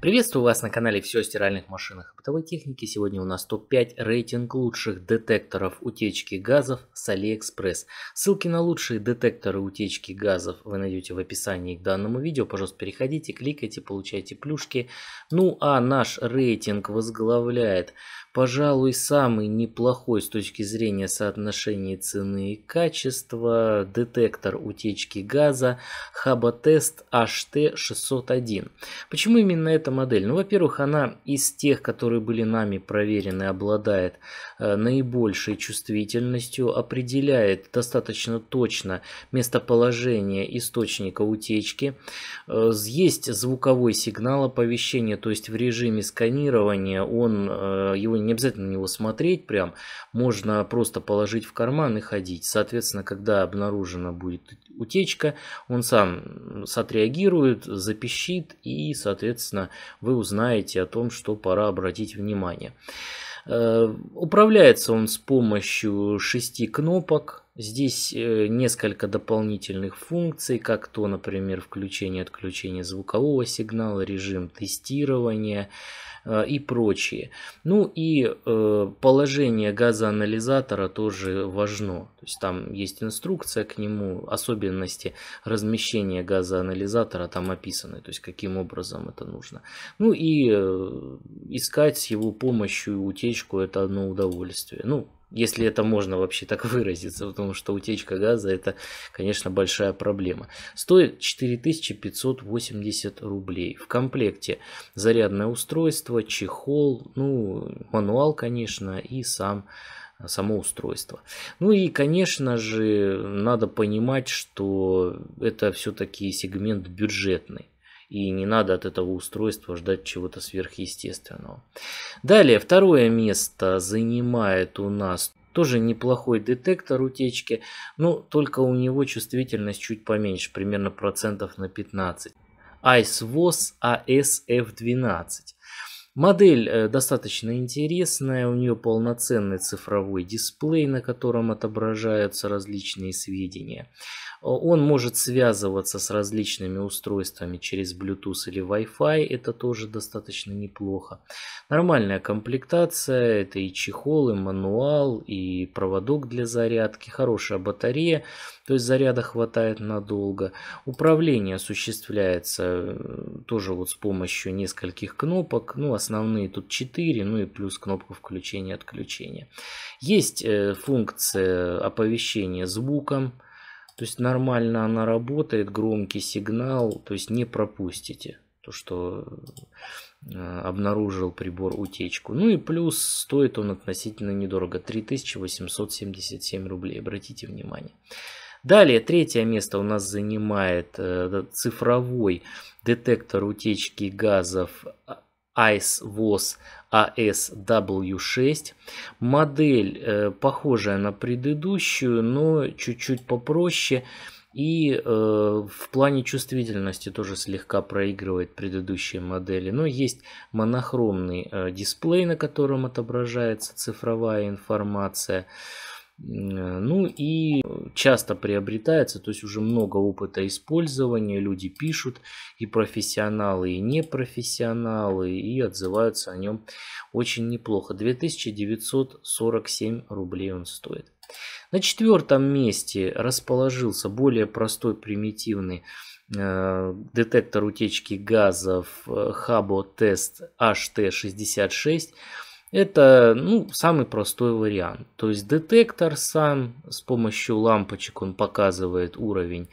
Приветствую вас на канале «Все о стиральных машинах и бытовой технике». Сегодня у нас топ-5 рейтинг лучших детекторов утечки газов с AliExpress. Ссылки на лучшие детекторы утечки газов вы найдете в описании к данному видео. Пожалуйста, переходите, кликайте, получайте плюшки. Ну а наш рейтинг возглавляет, пожалуй, самый неплохой с точки зрения соотношения цены и качества детектор утечки газа Хаботест HT601. Почему именно это эта модель? Ну, во-первых, она из тех, которые были нами проверены, обладает э, наибольшей чувствительностью, определяет достаточно точно местоположение источника утечки. Э, есть звуковой сигнал оповещения, то есть в режиме сканирования он, э, его не обязательно на него смотреть прям, можно просто положить в карман и ходить. Соответственно, когда обнаружена будет утечка, он сам отреагирует, запищит и, соответственно, вы узнаете о том, что пора обратить внимание. Э, управляется он с помощью шести кнопок, Здесь э, несколько дополнительных функций, как то, например, включение отключение звукового сигнала, режим тестирования э, и прочее. Ну и э, положение газоанализатора тоже важно. То есть там есть инструкция к нему, особенности размещения газоанализатора там описаны, то есть каким образом это нужно. Ну и искать с его помощью утечку это одно удовольствие. Ну, если это можно вообще так выразиться, потому что утечка газа это, конечно, большая проблема. Стоит 4580 рублей. В комплекте зарядное устройство, чехол, ну, мануал, конечно, и сам само устройство. Ну и, конечно же, надо понимать, что это все-таки сегмент бюджетный и не надо от этого устройства ждать чего-то сверхъестественного. Далее, второе место занимает у нас тоже неплохой детектор утечки, но только у него чувствительность чуть поменьше, примерно процентов на 15. IceWOS ASF12. Модель э, достаточно интересная, у нее полноценный цифровой дисплей, на котором отображаются различные сведения. Он может связываться с различными устройствами через Bluetooth или Wi-Fi, это тоже достаточно неплохо. Нормальная комплектация, это и чехол, и мануал, и проводок для зарядки, хорошая батарея, то есть заряда хватает надолго. Управление осуществляется э, тоже вот с помощью нескольких кнопок, ну основные тут 4, ну и плюс кнопка включения-отключения. Есть э, функция оповещения звуком, то есть нормально она работает, громкий сигнал, то есть не пропустите то, что Э, обнаружил прибор утечку. Ну и плюс стоит он относительно недорого, 3877 рублей, обратите внимание. Далее, третье место у нас занимает э, цифровой детектор утечки газов ICE-WOS ASW6. А Модель э, похожая на предыдущую, но чуть-чуть попроще. И э, в плане чувствительности тоже слегка проигрывает предыдущие модели. Но есть монохромный э, дисплей, на котором отображается цифровая информация. Э, ну и часто приобретается, то есть уже много опыта использования, люди пишут и профессионалы, и непрофессионалы, и отзываются о нем очень неплохо. 2947 рублей он стоит. На четвертом месте расположился более простой примитивный э, детектор утечки газов Хабо Тест HT66. Это ну, самый простой вариант. То есть детектор сам с помощью лампочек он показывает уровень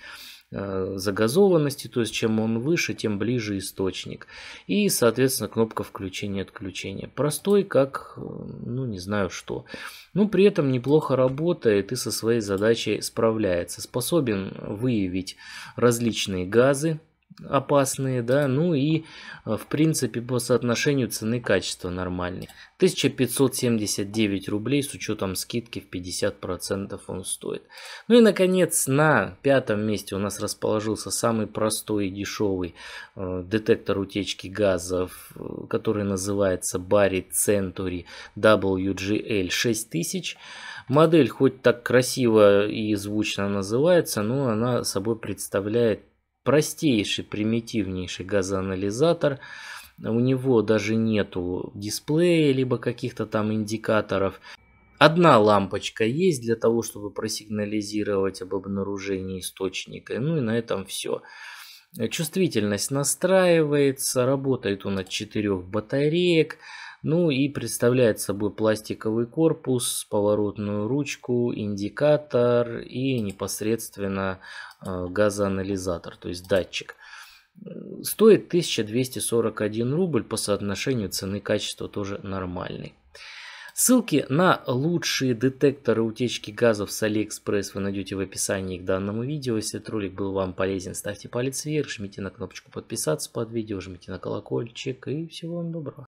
Э, загазованности, то есть чем он выше, тем ближе источник. И, соответственно, кнопка включения-отключения. Простой, как, э, ну, не знаю что. Но при этом неплохо работает и со своей задачей справляется. Способен выявить различные газы, опасные, да, ну и э, в принципе по соотношению цены-качества нормальный. 1579 рублей с учетом скидки в 50% он стоит. Ну и наконец на пятом месте у нас расположился самый простой и дешевый э, детектор утечки газов, э, который называется Barry Century WGL 6000. Модель хоть так красиво и звучно называется, но она собой представляет простейший, примитивнейший газоанализатор. У него даже нету дисплея, либо каких-то там индикаторов. Одна лампочка есть для того, чтобы просигнализировать об обнаружении источника. Ну и на этом все. Э, чувствительность настраивается, работает он от 4 батареек, ну и представляет собой пластиковый корпус, поворотную ручку, индикатор и непосредственно э, газоанализатор, то есть датчик. Стоит 1241 рубль по соотношению цены качества тоже нормальный. Ссылки на лучшие детекторы утечки газов с Алиэкспресс вы найдете в описании к данному видео. Если этот ролик был вам полезен, ставьте палец вверх, жмите на кнопочку подписаться под видео, жмите на колокольчик и всего вам доброго.